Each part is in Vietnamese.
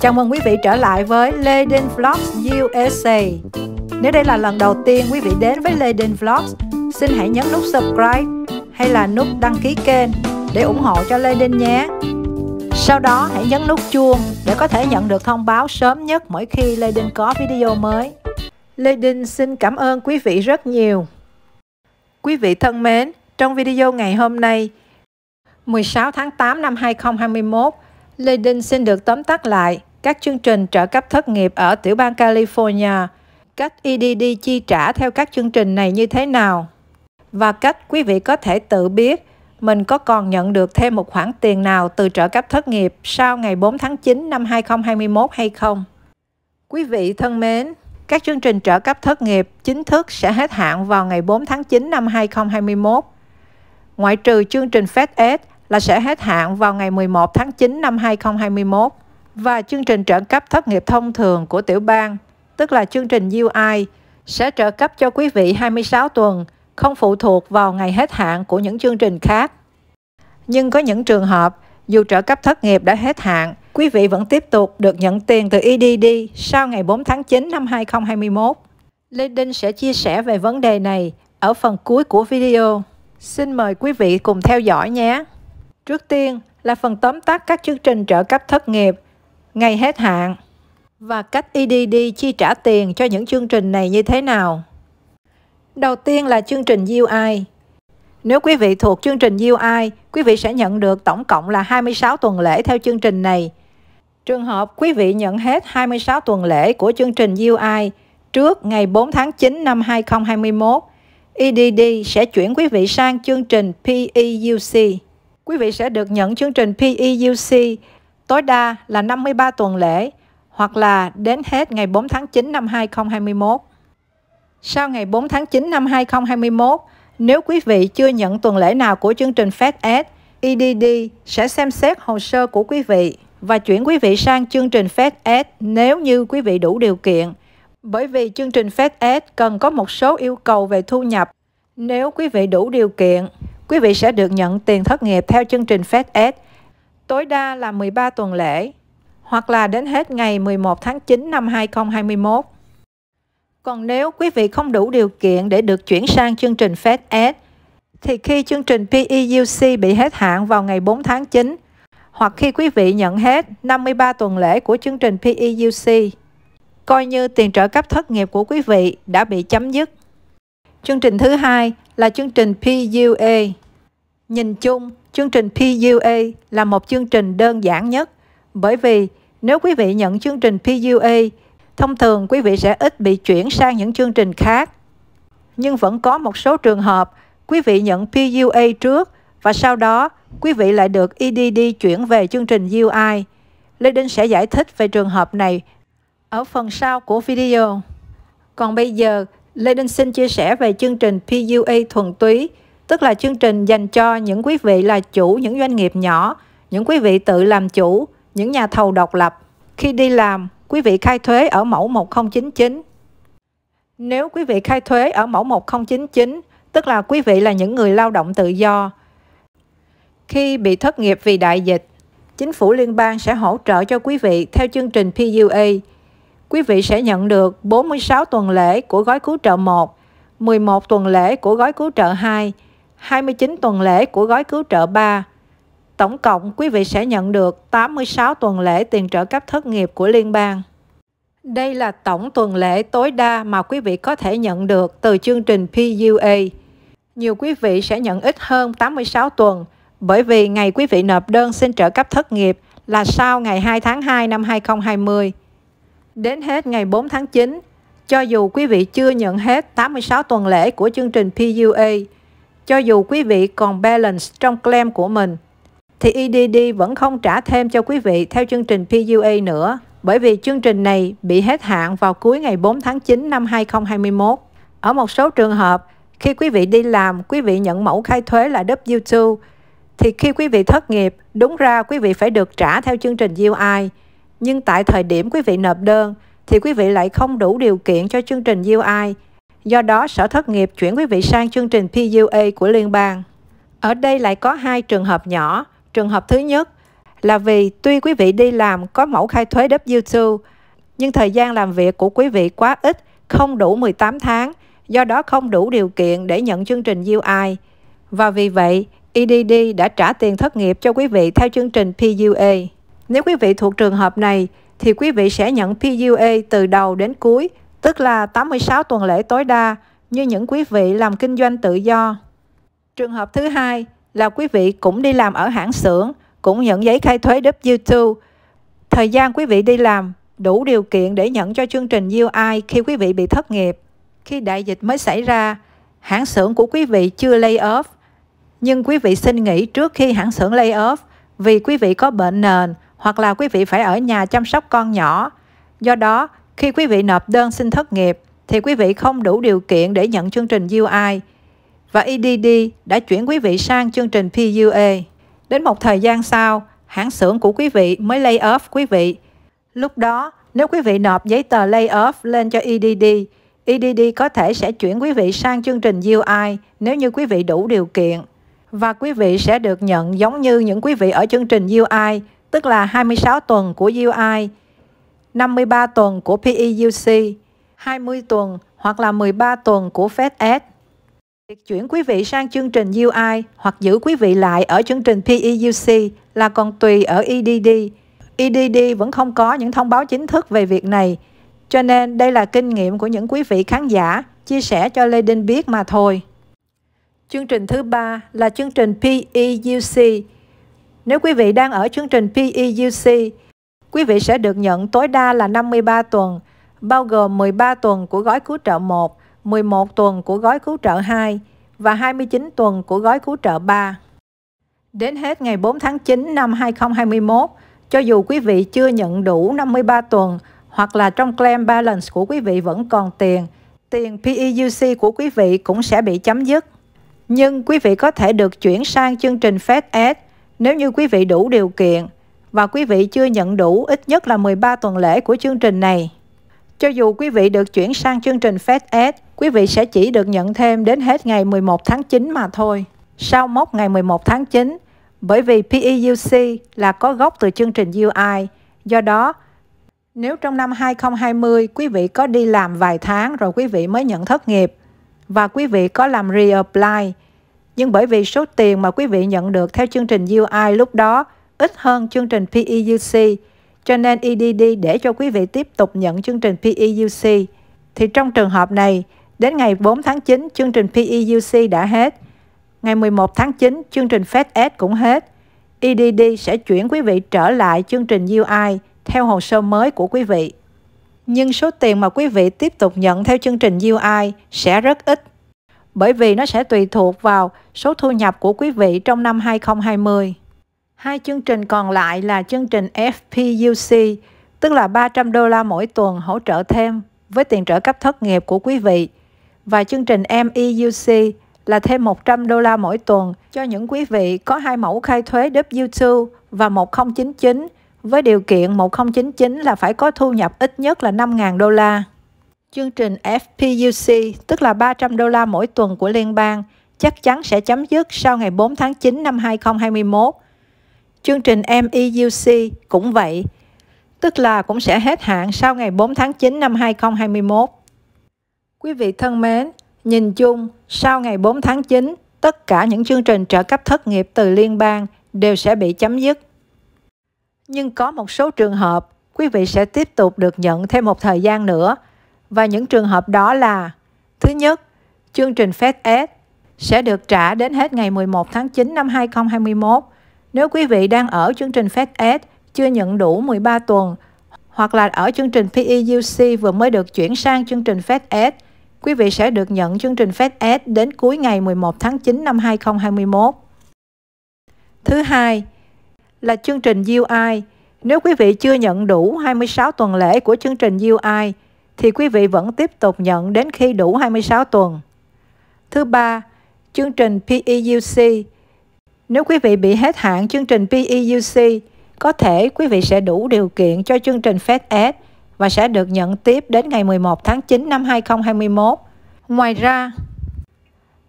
Chào mừng quý vị trở lại với Leden Vlogs USA. Nếu đây là lần đầu tiên quý vị đến với Leden Vlogs, xin hãy nhấn nút subscribe hay là nút đăng ký kênh để ủng hộ cho Leden nhé. Sau đó hãy nhấn nút chuông để có thể nhận được thông báo sớm nhất mỗi khi Leden có video mới. Leden xin cảm ơn quý vị rất nhiều. Quý vị thân mến, trong video ngày hôm nay, 16 tháng 8 năm 2021, Lê Đinh xin được tóm tắt lại các chương trình trợ cấp thất nghiệp ở tiểu bang California, cách EDD chi trả theo các chương trình này như thế nào và cách quý vị có thể tự biết mình có còn nhận được thêm một khoản tiền nào từ trợ cấp thất nghiệp sau ngày 4 tháng 9 năm 2021 hay không. Quý vị thân mến, các chương trình trợ cấp thất nghiệp chính thức sẽ hết hạn vào ngày 4 tháng 9 năm 2021. Ngoại trừ chương trình FedEd là sẽ hết hạn vào ngày 11 tháng 9 năm 2021 và chương trình trợ cấp thất nghiệp thông thường của tiểu bang, tức là chương trình UI, sẽ trợ cấp cho quý vị 26 tuần, không phụ thuộc vào ngày hết hạn của những chương trình khác. Nhưng có những trường hợp, dù trợ cấp thất nghiệp đã hết hạn, quý vị vẫn tiếp tục được nhận tiền từ EDD sau ngày 4 tháng 9 năm 2021. Lê Đinh sẽ chia sẻ về vấn đề này ở phần cuối của video. Xin mời quý vị cùng theo dõi nhé! Trước tiên là phần tóm tắt các chương trình trợ cấp thất nghiệp, ngay hết hạn và cách EDD chi trả tiền cho những chương trình này như thế nào. Đầu tiên là chương trình UI. Nếu quý vị thuộc chương trình UI, quý vị sẽ nhận được tổng cộng là 26 tuần lễ theo chương trình này. Trường hợp quý vị nhận hết 26 tuần lễ của chương trình UI trước ngày 4 tháng 9 năm 2021, EDD sẽ chuyển quý vị sang chương trình PEUC quý vị sẽ được nhận chương trình PEUC tối đa là 53 tuần lễ hoặc là đến hết ngày 4 tháng 9 năm 2021. Sau ngày 4 tháng 9 năm 2021, nếu quý vị chưa nhận tuần lễ nào của chương trình FedEd, EDD sẽ xem xét hồ sơ của quý vị và chuyển quý vị sang chương trình FedEd nếu như quý vị đủ điều kiện. Bởi vì chương trình FedEd cần có một số yêu cầu về thu nhập. Nếu quý vị đủ điều kiện Quý vị sẽ được nhận tiền thất nghiệp theo chương trình FedEx, tối đa là 13 tuần lễ, hoặc là đến hết ngày 11 tháng 9 năm 2021. Còn nếu quý vị không đủ điều kiện để được chuyển sang chương trình FedEx, thì khi chương trình PEUC bị hết hạn vào ngày 4 tháng 9, hoặc khi quý vị nhận hết 53 tuần lễ của chương trình PEUC, coi như tiền trợ cấp thất nghiệp của quý vị đã bị chấm dứt. Chương trình thứ hai là chương trình PUA. Nhìn chung, chương trình PUA là một chương trình đơn giản nhất bởi vì nếu quý vị nhận chương trình PUA, thông thường quý vị sẽ ít bị chuyển sang những chương trình khác. Nhưng vẫn có một số trường hợp quý vị nhận PUA trước và sau đó quý vị lại được EDD chuyển về chương trình UI. Lê Đinh sẽ giải thích về trường hợp này ở phần sau của video. Còn bây giờ, Lê Đinh xin chia sẻ về chương trình PUA thuần túy, tức là chương trình dành cho những quý vị là chủ những doanh nghiệp nhỏ, những quý vị tự làm chủ, những nhà thầu độc lập. Khi đi làm, quý vị khai thuế ở mẫu 1099. Nếu quý vị khai thuế ở mẫu 1099, tức là quý vị là những người lao động tự do. Khi bị thất nghiệp vì đại dịch, chính phủ liên bang sẽ hỗ trợ cho quý vị theo chương trình PUA quý vị sẽ nhận được 46 tuần lễ của gói cứu trợ 1, 11 tuần lễ của gói cứu trợ 2, 29 tuần lễ của gói cứu trợ 3. Tổng cộng quý vị sẽ nhận được 86 tuần lễ tiền trợ cấp thất nghiệp của liên bang. Đây là tổng tuần lễ tối đa mà quý vị có thể nhận được từ chương trình PUA. Nhiều quý vị sẽ nhận ít hơn 86 tuần bởi vì ngày quý vị nộp đơn xin trợ cấp thất nghiệp là sau ngày 2 tháng 2 năm 2020. Đến hết ngày 4 tháng 9, cho dù quý vị chưa nhận hết 86 tuần lễ của chương trình PUA, cho dù quý vị còn balance trong claim của mình, thì EDD vẫn không trả thêm cho quý vị theo chương trình PUA nữa, bởi vì chương trình này bị hết hạn vào cuối ngày 4 tháng 9 năm 2021. Ở một số trường hợp, khi quý vị đi làm, quý vị nhận mẫu khai thuế là W2, thì khi quý vị thất nghiệp, đúng ra quý vị phải được trả theo chương trình UI, nhưng tại thời điểm quý vị nộp đơn thì quý vị lại không đủ điều kiện cho chương trình UI. Do đó, Sở Thất nghiệp chuyển quý vị sang chương trình PUA của liên bang. Ở đây lại có hai trường hợp nhỏ. Trường hợp thứ nhất là vì tuy quý vị đi làm có mẫu khai thuế W2, nhưng thời gian làm việc của quý vị quá ít, không đủ 18 tháng, do đó không đủ điều kiện để nhận chương trình UI. Và vì vậy, EDD đã trả tiền thất nghiệp cho quý vị theo chương trình PUA. Nếu quý vị thuộc trường hợp này, thì quý vị sẽ nhận PUA từ đầu đến cuối, tức là 86 tuần lễ tối đa, như những quý vị làm kinh doanh tự do. Trường hợp thứ hai là quý vị cũng đi làm ở hãng xưởng, cũng nhận giấy khai thuế W2. Thời gian quý vị đi làm đủ điều kiện để nhận cho chương trình UI khi quý vị bị thất nghiệp. Khi đại dịch mới xảy ra, hãng xưởng của quý vị chưa lay off, nhưng quý vị xin nghỉ trước khi hãng xưởng lay off vì quý vị có bệnh nền hoặc là quý vị phải ở nhà chăm sóc con nhỏ. Do đó, khi quý vị nộp đơn xin thất nghiệp thì quý vị không đủ điều kiện để nhận chương trình UI và EDD đã chuyển quý vị sang chương trình PUA. Đến một thời gian sau, hãng xưởng của quý vị mới lay off quý vị. Lúc đó, nếu quý vị nộp giấy tờ lay off lên cho EDD, EDD có thể sẽ chuyển quý vị sang chương trình UI nếu như quý vị đủ điều kiện và quý vị sẽ được nhận giống như những quý vị ở chương trình UI tức là 26 tuần của UI, 53 tuần của PEUC, 20 tuần hoặc là 13 tuần của FedEd. Việc chuyển quý vị sang chương trình UI hoặc giữ quý vị lại ở chương trình PEUC là còn tùy ở EDD. EDD vẫn không có những thông báo chính thức về việc này, cho nên đây là kinh nghiệm của những quý vị khán giả chia sẻ cho Lê Đinh biết mà thôi. Chương trình thứ ba là chương trình PEUC nếu quý vị đang ở chương trình PEUC, quý vị sẽ được nhận tối đa là 53 tuần, bao gồm 13 tuần của gói cứu trợ 1, 11 tuần của gói cứu trợ 2 và 29 tuần của gói cứu trợ 3. Đến hết ngày 4 tháng 9 năm 2021, cho dù quý vị chưa nhận đủ 53 tuần hoặc là trong claim balance của quý vị vẫn còn tiền, tiền PEUC của quý vị cũng sẽ bị chấm dứt. Nhưng quý vị có thể được chuyển sang chương trình FedEd nếu như quý vị đủ điều kiện và quý vị chưa nhận đủ ít nhất là 13 tuần lễ của chương trình này, cho dù quý vị được chuyển sang chương trình FedEd, quý vị sẽ chỉ được nhận thêm đến hết ngày 11 tháng 9 mà thôi. Sau mốc ngày 11 tháng 9, bởi vì PEUC là có gốc từ chương trình UI, do đó nếu trong năm 2020 quý vị có đi làm vài tháng rồi quý vị mới nhận thất nghiệp và quý vị có làm reapply nhưng bởi vì số tiền mà quý vị nhận được theo chương trình UI lúc đó ít hơn chương trình PEUC, cho nên EDD để cho quý vị tiếp tục nhận chương trình PEUC. Thì trong trường hợp này, đến ngày 4 tháng 9 chương trình PEUC đã hết. Ngày 11 tháng 9 chương trình FedEd cũng hết. EDD sẽ chuyển quý vị trở lại chương trình UI theo hồ sơ mới của quý vị. Nhưng số tiền mà quý vị tiếp tục nhận theo chương trình UI sẽ rất ít bởi vì nó sẽ tùy thuộc vào số thu nhập của quý vị trong năm 2020. Hai chương trình còn lại là chương trình FPUC, tức là 300 đô la mỗi tuần hỗ trợ thêm với tiền trợ cấp thất nghiệp của quý vị và chương trình MEUC là thêm 100 đô la mỗi tuần cho những quý vị có hai mẫu khai thuế W2 và 1099 với điều kiện 1099 là phải có thu nhập ít nhất là 5.000 đô la. Chương trình FPUC, tức là 300 đô la mỗi tuần của liên bang, chắc chắn sẽ chấm dứt sau ngày 4 tháng 9 năm 2021. Chương trình MEUC cũng vậy, tức là cũng sẽ hết hạn sau ngày 4 tháng 9 năm 2021. Quý vị thân mến, nhìn chung, sau ngày 4 tháng 9, tất cả những chương trình trợ cấp thất nghiệp từ liên bang đều sẽ bị chấm dứt. Nhưng có một số trường hợp, quý vị sẽ tiếp tục được nhận thêm một thời gian nữa – và những trường hợp đó là Thứ nhất, chương trình FedEx sẽ được trả đến hết ngày 11 tháng 9 năm 2021. Nếu quý vị đang ở chương trình FedEx chưa nhận đủ 13 tuần hoặc là ở chương trình PEUC vừa mới được chuyển sang chương trình FedEx, quý vị sẽ được nhận chương trình FedEx đến cuối ngày 11 tháng 9 năm 2021. Thứ hai là chương trình UI. Nếu quý vị chưa nhận đủ 26 tuần lễ của chương trình UI, thì quý vị vẫn tiếp tục nhận đến khi đủ 26 tuần. Thứ ba, chương trình PEUC. Nếu quý vị bị hết hạn chương trình PEUC, có thể quý vị sẽ đủ điều kiện cho chương trình FedEd và sẽ được nhận tiếp đến ngày 11 tháng 9 năm 2021. Ngoài ra,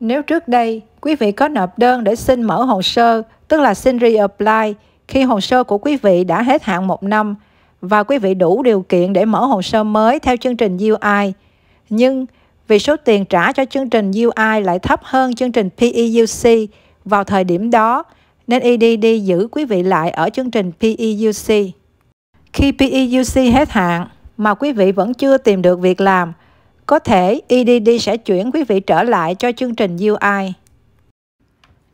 nếu trước đây quý vị có nộp đơn để xin mở hồ sơ, tức là xin reapply, khi hồ sơ của quý vị đã hết hạn một năm và quý vị đủ điều kiện để mở hồ sơ mới theo chương trình UI. Nhưng vì số tiền trả cho chương trình UI lại thấp hơn chương trình PEUC vào thời điểm đó, nên EDD giữ quý vị lại ở chương trình PEUC. Khi PEUC hết hạn mà quý vị vẫn chưa tìm được việc làm, có thể EDD sẽ chuyển quý vị trở lại cho chương trình UI.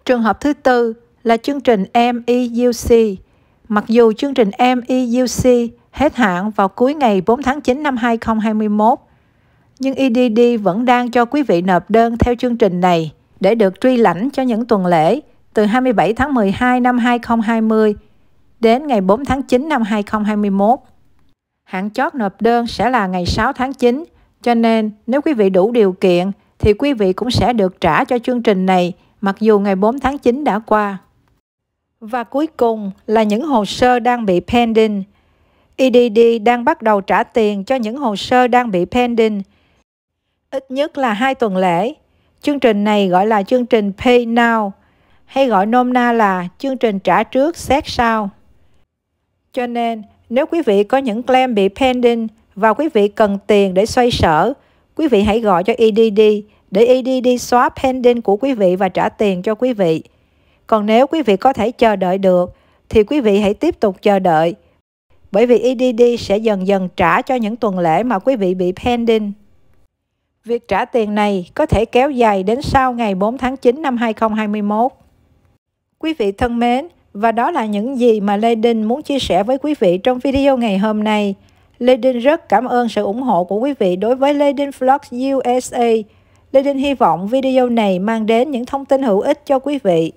Trường hợp thứ tư là chương trình MEUC Mặc dù chương trình MEUC hết hạn vào cuối ngày 4 tháng 9 năm 2021, nhưng EDD vẫn đang cho quý vị nộp đơn theo chương trình này để được truy lãnh cho những tuần lễ từ 27 tháng 12 năm 2020 đến ngày 4 tháng 9 năm 2021. Hạn chót nộp đơn sẽ là ngày 6 tháng 9, cho nên nếu quý vị đủ điều kiện thì quý vị cũng sẽ được trả cho chương trình này mặc dù ngày 4 tháng 9 đã qua. Và cuối cùng là những hồ sơ đang bị pending. EDD đang bắt đầu trả tiền cho những hồ sơ đang bị pending. Ít nhất là hai tuần lễ. Chương trình này gọi là chương trình Pay Now hay gọi nôm na là chương trình trả trước xét sau. Cho nên, nếu quý vị có những claim bị pending và quý vị cần tiền để xoay sở, quý vị hãy gọi cho EDD để EDD xóa pending của quý vị và trả tiền cho quý vị. Còn nếu quý vị có thể chờ đợi được, thì quý vị hãy tiếp tục chờ đợi. Bởi vì EDD sẽ dần dần trả cho những tuần lễ mà quý vị bị pending. Việc trả tiền này có thể kéo dài đến sau ngày 4 tháng 9 năm 2021. Quý vị thân mến, và đó là những gì mà Lê Đinh muốn chia sẻ với quý vị trong video ngày hôm nay. Lê Đinh rất cảm ơn sự ủng hộ của quý vị đối với Lê Đinh Vlogs USA. Lê Đinh hy vọng video này mang đến những thông tin hữu ích cho quý vị.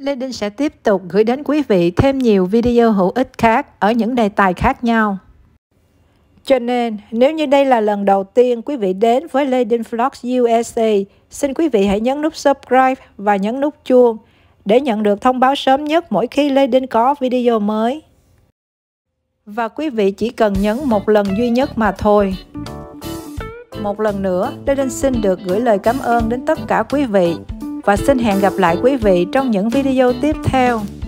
Lê Đinh sẽ tiếp tục gửi đến quý vị thêm nhiều video hữu ích khác ở những đề tài khác nhau. Cho nên, nếu như đây là lần đầu tiên quý vị đến với Lê Đinh Vlogs USA, xin quý vị hãy nhấn nút subscribe và nhấn nút chuông để nhận được thông báo sớm nhất mỗi khi Lê Đinh có video mới. Và quý vị chỉ cần nhấn một lần duy nhất mà thôi. Một lần nữa, Lê Đinh xin được gửi lời cảm ơn đến tất cả quý vị và xin hẹn gặp lại quý vị trong những video tiếp theo